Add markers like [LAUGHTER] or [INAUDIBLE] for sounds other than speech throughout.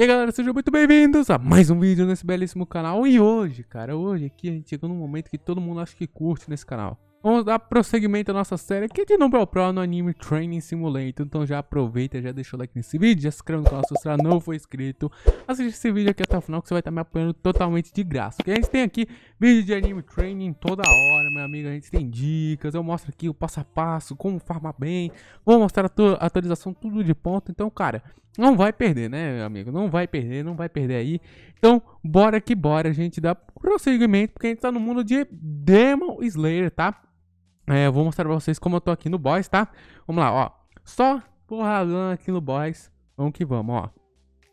E aí galera, sejam muito bem-vindos a mais um vídeo nesse belíssimo canal E hoje, cara, hoje aqui a gente chegou num momento que todo mundo acha que curte nesse canal Vamos dar prosseguimento à nossa série aqui é de Nobel Pro no Anime Training Simulator Então já aproveita, já deixa o like nesse vídeo, já se inscreve no canal se você não for inscrito Assiste esse vídeo aqui até o final que você vai estar me apoiando totalmente de graça Porque a gente tem aqui vídeo de Anime Training toda hora, meu amigo A gente tem dicas, eu mostro aqui o passo a passo, como farmar bem Vou mostrar a atualização tudo de ponto, então cara... Não vai perder, né, amigo? Não vai perder, não vai perder aí. Então, bora que bora, a gente dá prosseguimento, porque a gente tá no mundo de Demon Slayer, tá? É, eu vou mostrar pra vocês como eu tô aqui no boss, tá? Vamos lá, ó. Só porradão aqui no boss. Vamos que vamos, ó.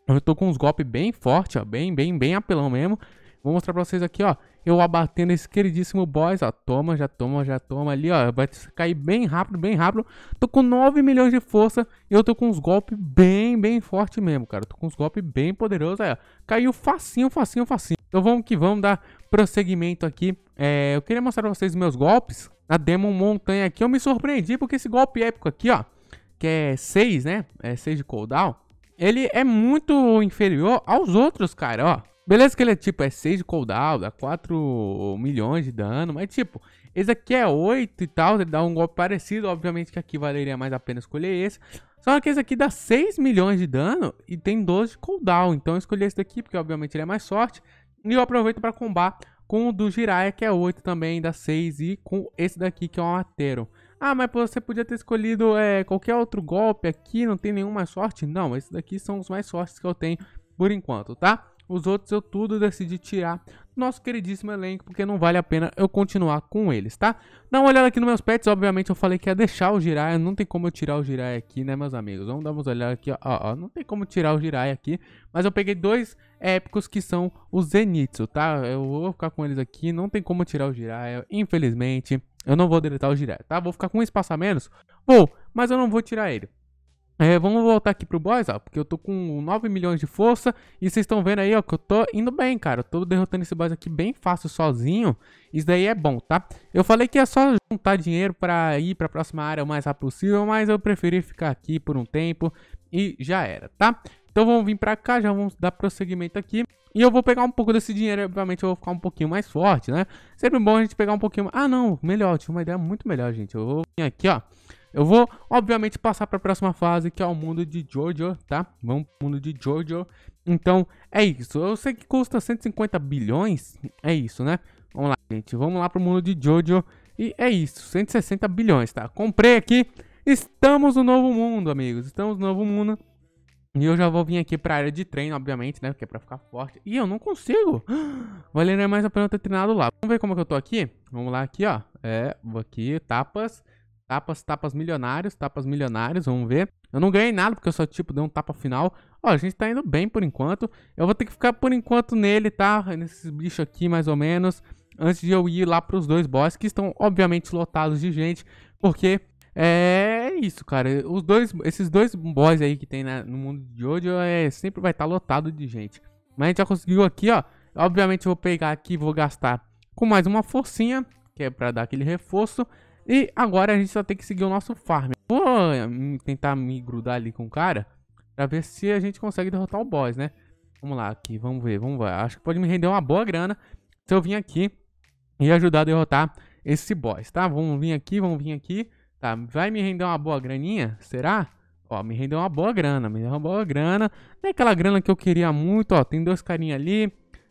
Eu tô com uns golpes bem fortes, ó. Bem, bem, bem apelão mesmo. Vou mostrar pra vocês aqui, ó eu abatendo esse queridíssimo boss, ó, toma, já toma, já toma ali, ó, vai cair bem rápido, bem rápido, tô com 9 milhões de força e eu tô com uns golpes bem, bem forte mesmo, cara, tô com uns golpes bem poderosos, aí, é. ó, caiu facinho, facinho, facinho. Então vamos que vamos dar prosseguimento aqui, é, eu queria mostrar pra vocês meus golpes, na Demon Montanha aqui, eu me surpreendi porque esse golpe épico aqui, ó, que é 6, né, é 6 de cooldown, ele é muito inferior aos outros, cara, ó. Beleza que ele é tipo, é 6 de cooldown, dá 4 milhões de dano, mas tipo, esse aqui é 8 e tal, ele dá um golpe parecido, obviamente que aqui valeria mais a pena escolher esse. Só que esse aqui dá 6 milhões de dano e tem 12 de cooldown, então eu escolhi esse daqui porque obviamente ele é mais forte. E eu aproveito para combar com o do Jiraiya, que é 8 também, dá 6, e com esse daqui que é um Atero. Ah, mas você podia ter escolhido é, qualquer outro golpe aqui, não tem nenhum mais forte? Não, esses daqui são os mais fortes que eu tenho por enquanto, Tá? Os outros eu tudo decidi tirar nosso queridíssimo elenco, porque não vale a pena eu continuar com eles, tá? Dá uma olhada aqui nos meus pets, obviamente eu falei que ia deixar o Jiraiya, não tem como eu tirar o Jiraiya aqui, né, meus amigos? Vamos dar uma olhada aqui, ó, ó, não tem como tirar o Jiraiya aqui, mas eu peguei dois épicos que são os Zenitsu, tá? Eu vou ficar com eles aqui, não tem como tirar o Jiraiya, infelizmente, eu não vou deletar o Jiraiya, tá? Vou ficar com um espaço a menos? Vou, mas eu não vou tirar ele. É, vamos voltar aqui pro boss, ó, porque eu tô com 9 milhões de força e vocês estão vendo aí, ó, que eu tô indo bem, cara. Eu tô derrotando esse boss aqui bem fácil sozinho. Isso daí é bom, tá? Eu falei que é só juntar dinheiro pra ir pra próxima área o mais rápido possível, mas eu preferi ficar aqui por um tempo e já era, tá? Então vamos vir pra cá, já vamos dar prosseguimento aqui. E eu vou pegar um pouco desse dinheiro, obviamente eu vou ficar um pouquinho mais forte, né? Sempre bom a gente pegar um pouquinho... Ah, não, melhor, tinha uma ideia muito melhor, gente. Eu vou vir aqui, ó. Eu vou, obviamente, passar para a próxima fase, que é o mundo de Jojo, tá? Vamos pro mundo de Jojo. Então, é isso. Eu sei que custa 150 bilhões, é isso, né? Vamos lá, gente. Vamos lá pro mundo de Jojo. E é isso, 160 bilhões, tá? Comprei aqui. Estamos no novo mundo, amigos. Estamos no novo mundo. E eu já vou vir aqui pra área de treino, obviamente, né? Porque é pra ficar forte. E eu não consigo. [GASPS] Valeria mais a pena eu ter treinado lá. Vamos ver como é que eu tô aqui? Vamos lá, aqui, ó. É, vou aqui, etapas. Tapas, tapas milionários, tapas milionários, vamos ver. Eu não ganhei nada porque eu só, tipo, dei um tapa final. Ó, a gente tá indo bem por enquanto. Eu vou ter que ficar por enquanto nele, tá? Nesses bichos aqui, mais ou menos. Antes de eu ir lá pros dois bosses, que estão, obviamente, lotados de gente. Porque é isso, cara. Os dois, esses dois boys aí que tem né, no mundo de hoje, é, sempre vai estar tá lotado de gente. Mas a gente já conseguiu aqui, ó. Obviamente eu vou pegar aqui vou gastar com mais uma forcinha, que é pra dar aquele reforço. E agora a gente só tem que seguir o nosso farm. Vou hum, tentar me grudar ali com o cara pra ver se a gente consegue derrotar o boss, né? Vamos lá aqui, vamos ver, vamos ver. Acho que pode me render uma boa grana se eu vir aqui e ajudar a derrotar esse boss, tá? Vamos vir aqui, vamos vir aqui. Tá, vai me render uma boa graninha? Será? Ó, me rendeu uma boa grana, me render uma boa grana. Não é aquela grana que eu queria muito, ó. Tem dois carinhas ali.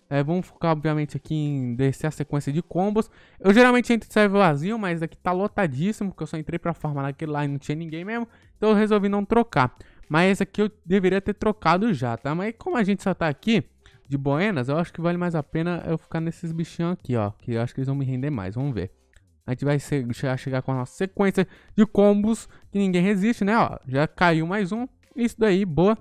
É, vamos focar, obviamente, aqui em descer a sequência de combos. Eu geralmente entro em server vazio, mas aqui tá lotadíssimo, porque eu só entrei pra farmar naquele lá e não tinha ninguém mesmo. Então eu resolvi não trocar. Mas esse aqui eu deveria ter trocado já, tá? Mas como a gente só tá aqui de boenas eu acho que vale mais a pena eu ficar nesses bichinhos aqui, ó. Que eu acho que eles vão me render mais, vamos ver. A gente vai chegar com a nossa sequência de combos que ninguém resiste, né? Ó, já caiu mais um. Isso daí, boa.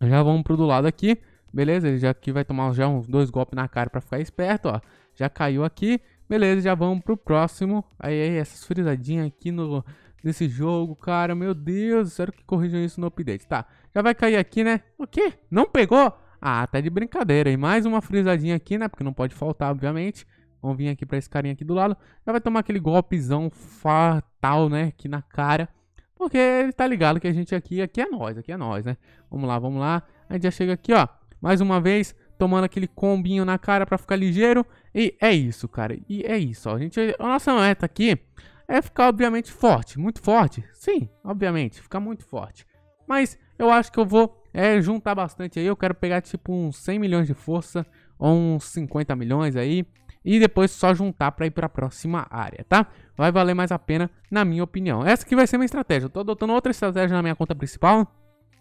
Já vamos pro do lado aqui. Beleza, ele já aqui vai tomar já uns dois golpes na cara pra ficar esperto, ó. Já caiu aqui. Beleza, já vamos pro próximo. Aí, aí essas frisadinhas aqui no, nesse jogo, cara. Meu Deus, sério que corrijam isso no update. Tá, já vai cair aqui, né? O quê? Não pegou? Ah, tá de brincadeira. E mais uma frisadinha aqui, né? Porque não pode faltar, obviamente. Vamos vir aqui pra esse carinha aqui do lado. Já vai tomar aquele golpezão fatal, né? Aqui na cara. Porque ele tá ligado que a gente aqui, aqui é nós, aqui é nós, né? Vamos lá, vamos lá. A gente já chega aqui, ó mais uma vez, tomando aquele combinho na cara para ficar ligeiro. E é isso, cara. E é isso. Ó. A, gente, a nossa meta aqui é ficar, obviamente, forte. Muito forte? Sim, obviamente, ficar muito forte. Mas eu acho que eu vou é, juntar bastante aí. Eu quero pegar tipo uns 100 milhões de força, ou uns 50 milhões aí. E depois só juntar para ir para a próxima área, tá? Vai valer mais a pena, na minha opinião. Essa que vai ser minha estratégia. Eu tô adotando outra estratégia na minha conta principal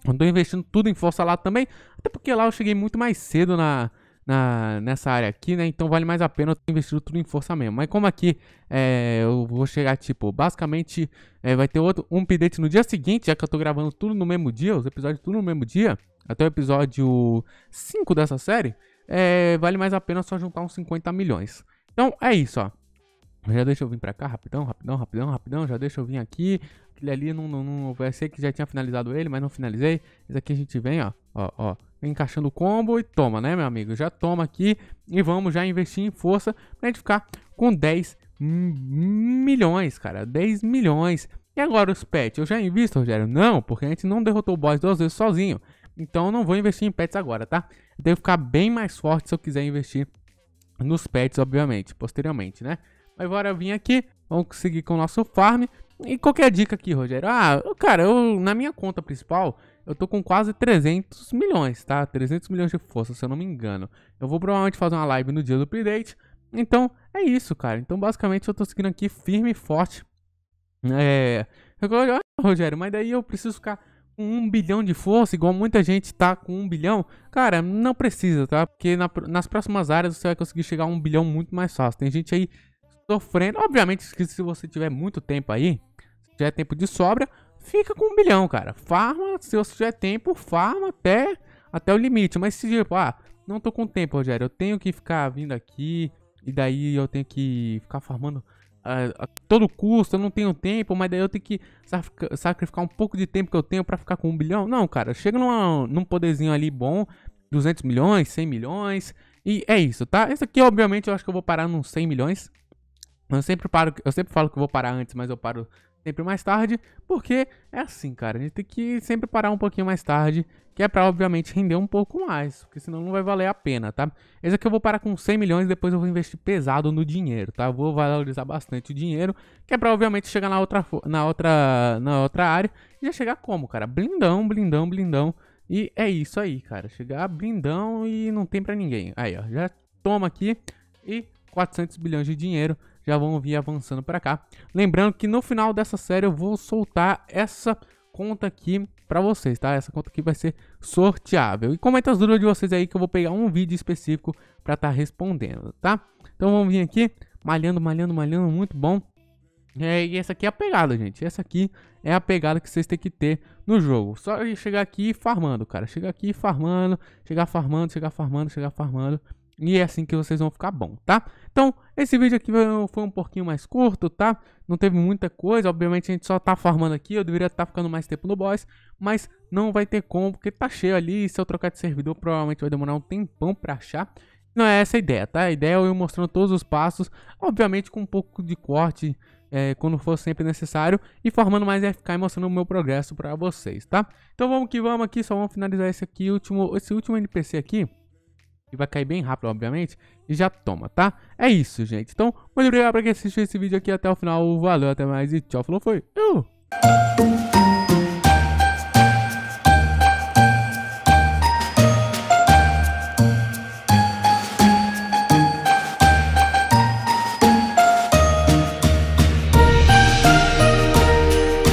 eu tô investindo tudo em força lá também, até porque lá eu cheguei muito mais cedo na, na, nessa área aqui, né? Então vale mais a pena eu ter investido tudo em força mesmo. Mas como aqui é, eu vou chegar, tipo, basicamente é, vai ter outro um update no dia seguinte, já que eu tô gravando tudo no mesmo dia, os episódios tudo no mesmo dia, até o episódio 5 dessa série, é, vale mais a pena só juntar uns 50 milhões. Então é isso, ó já deixa eu vir pra cá, rapidão, rapidão, rapidão, rapidão, já deixa eu vir aqui. Aquele ali não, não, não vai ser que já tinha finalizado ele, mas não finalizei. Esse aqui a gente vem, ó, ó, ó, encaixando o combo e toma, né, meu amigo? Já toma aqui e vamos já investir em força pra gente ficar com 10 milhões, cara, 10 milhões. E agora os pets, eu já invisto, Rogério? Não, porque a gente não derrotou o boss duas vezes sozinho. Então eu não vou investir em pets agora, tá? Eu devo ficar bem mais forte se eu quiser investir nos pets, obviamente, posteriormente, né? Mas bora vir aqui, vamos seguir com o nosso farm. E qualquer dica aqui, Rogério? Ah, cara, eu, na minha conta principal, eu tô com quase 300 milhões, tá? 300 milhões de força, se eu não me engano. Eu vou provavelmente fazer uma live no dia do update. Então, é isso, cara. Então, basicamente, eu tô seguindo aqui firme e forte. É... Rogério, mas daí eu preciso ficar com um bilhão de força, igual muita gente tá com um bilhão, cara, não precisa, tá? Porque na, nas próximas áreas você vai conseguir chegar a um bilhão muito mais fácil. Tem gente aí sofrendo. Obviamente, se você tiver muito tempo aí, se tiver tempo de sobra, fica com um bilhão cara. Farma, se você tiver tempo, farma até, até o limite. Mas se tipo, ah, não tô com tempo, Rogério, eu tenho que ficar vindo aqui, e daí eu tenho que ficar farmando a, ah, a todo custo, eu não tenho tempo, mas daí eu tenho que sacrificar um pouco de tempo que eu tenho para ficar com um bilhão. Não, cara, chega numa, num poderzinho ali bom, 200 milhões, 100 milhões, e é isso, tá? Esse aqui, obviamente, eu acho que eu vou parar nos 100 milhões, eu sempre paro, eu sempre falo que vou parar antes, mas eu paro sempre mais tarde, porque é assim, cara, a gente tem que sempre parar um pouquinho mais tarde, que é para obviamente render um pouco mais, porque senão não vai valer a pena, tá? Esse aqui eu vou parar com 100 milhões, depois eu vou investir pesado no dinheiro, tá? Eu vou valorizar bastante o dinheiro, que é para obviamente chegar na outra na outra na outra área e já chegar como, cara? Blindão, blindão, blindão. E é isso aí, cara. Chegar blindão e não tem para ninguém. Aí, ó, já toma aqui e 400 bilhões de dinheiro já vão vir avançando para cá. Lembrando que no final dessa série eu vou soltar essa conta aqui para vocês, tá? Essa conta aqui vai ser sorteável. E comenta as dúvidas de vocês aí que eu vou pegar um vídeo específico para estar tá respondendo, tá? Então vamos vir aqui, malhando, malhando, malhando, muito bom. É, e essa aqui é a pegada, gente. Essa aqui é a pegada que vocês têm que ter no jogo. Só chegar aqui farmando, cara. Chegar aqui farmando, chegar farmando, chegar farmando, chegar farmando. Chegar farmando e é assim que vocês vão ficar bom, tá? Então, esse vídeo aqui foi um pouquinho mais curto, tá? Não teve muita coisa, obviamente a gente só tá farmando aqui, eu deveria estar tá ficando mais tempo no boss, mas não vai ter como, porque tá cheio ali, e se eu trocar de servidor provavelmente vai demorar um tempão pra achar. Não é essa a ideia, tá? A ideia é eu mostrando todos os passos, obviamente com um pouco de corte é, quando for sempre necessário e formando mais FK e mostrando o meu progresso pra vocês, tá? Então vamos que vamos aqui, só vamos finalizar esse aqui, último, esse último NPC aqui. E vai cair bem rápido, obviamente. E já toma, tá? É isso, gente. Então, muito obrigado pra quem assistiu esse vídeo aqui até o final. Valeu, até mais e tchau. Falou, foi. Uh!